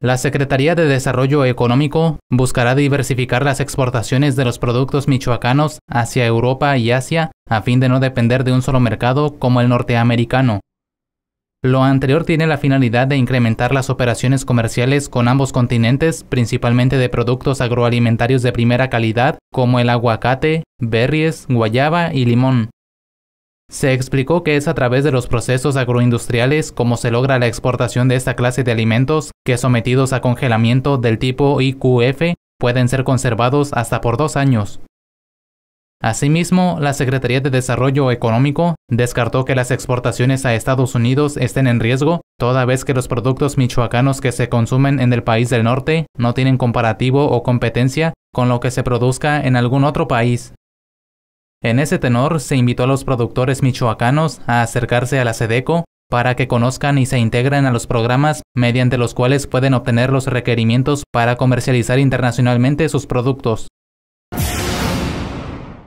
La Secretaría de Desarrollo Económico buscará diversificar las exportaciones de los productos michoacanos hacia Europa y Asia a fin de no depender de un solo mercado como el norteamericano. Lo anterior tiene la finalidad de incrementar las operaciones comerciales con ambos continentes, principalmente de productos agroalimentarios de primera calidad como el aguacate, berries, guayaba y limón. Se explicó que es a través de los procesos agroindustriales como se logra la exportación de esta clase de alimentos que sometidos a congelamiento del tipo IQF pueden ser conservados hasta por dos años. Asimismo, la Secretaría de Desarrollo Económico descartó que las exportaciones a Estados Unidos estén en riesgo, toda vez que los productos michoacanos que se consumen en el país del norte no tienen comparativo o competencia con lo que se produzca en algún otro país. En ese tenor, se invitó a los productores michoacanos a acercarse a la SEDECO para que conozcan y se integren a los programas mediante los cuales pueden obtener los requerimientos para comercializar internacionalmente sus productos.